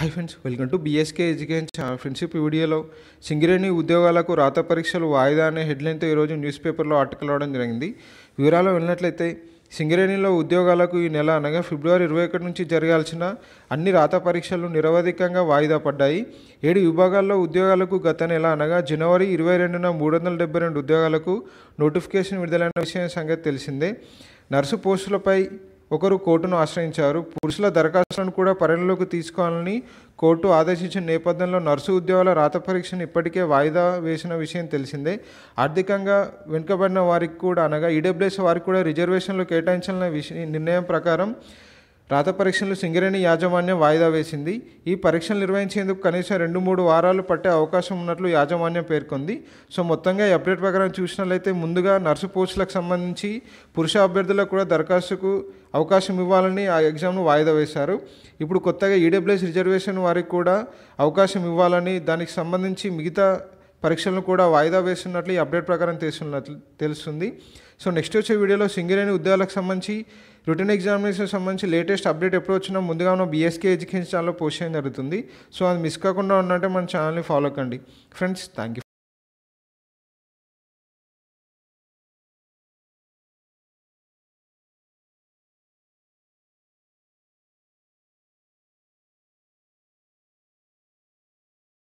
hi friends welcome to BSK education channel friendship వీడియోలో సింగరేణి ఉద్యోగాలకు రాత పరీక్షలు వాయిదా అనే హెడ్లైన్తో ఈరోజు న్యూస్ పేపర్లో ఆర్టికల్ అవడం జరిగింది వివరాలు వెళ్ళినట్లయితే సింగరేణిలో ఉద్యోగాలకు ఈ నెల అనగా ఫిబ్రవరి ఇరవై ఒకటి నుంచి జరగాల్సిన అన్ని రాత పరీక్షలు నిరవధికంగా వాయిదా పడ్డాయి ఏడు విభాగాల్లో ఉద్యోగాలకు గత నెల అనగా జనవరి ఇరవై రెండున మూడు వందల డెబ్బై రెండు ఉద్యోగాలకు నోటిఫికేషన్ విడుదలైన విషయం సంగతి తెలిసిందే నర్సు పోస్టులపై ఒకరు కోర్టును ఆశ్రయించారు పురుషుల దరఖాస్తులను కూడా పరిగణలోకి తీసుకోవాలని కోర్టు ఆదేశించిన నేపథ్యంలో నర్సు ఉద్యోగాల రాత పరీక్షను ఇప్పటికే వాయిదా వేసిన విషయం తెలిసిందే ఆర్థికంగా వెనుకబడిన వారికి కూడా అనగా ఈడబ్ల్యూఎస్ వారికి కూడా రిజర్వేషన్లు కేటాయించాలనే నిర్ణయం ప్రకారం రాత పరీక్షలు సింగరేణి యాజమాన్యం వాయిదా వేసింది ఈ పరీక్షలు నిర్వహించేందుకు కనీసం రెండు మూడు వారాలు పట్టే అవకాశం ఉన్నట్లు యాజమాన్యం పేర్కొంది సో మొత్తంగా అప్డేట్ ప్రకారం చూసినట్లయితే ముందుగా నర్సు పోస్టులకు సంబంధించి పురుష అభ్యర్థులకు కూడా దరఖాస్తుకు అవకాశం ఇవ్వాలని ఆ ఎగ్జామ్ను వాయిదా వేశారు ఇప్పుడు కొత్తగా ఈడబ్ల్యూఎస్ రిజర్వేషన్ వారికి కూడా అవకాశం ఇవ్వాలని దానికి సంబంధించి మిగతా పరీక్షలను కూడా వాయిదా వేస్తున్నట్లు ఈ అప్డేట్ ప్రకారం తెలుస్తున్నట్లు తెలుస్తుంది సో నెక్స్ట్ వచ్చే వీడియోలో సింగరేణి ఉద్యోగాలకు సంబంధించి రిటర్న్ ఎగ్జామినేషన్ సంబంధించి లేటెస్ట్ అప్డేట్ ఎప్పుడు వచ్చినా ముందుగా ఉన్న బీఎస్కే ఎడ్యుకేషన్ ఛానల్లో పోస్ట్ చేయడం జరుగుతుంది సో అది మిస్ కాకుండా ఉన్నట్టే మన ఛానల్ని ఫాలో కండి ఫ్రెండ్స్ థ్యాంక్ యూ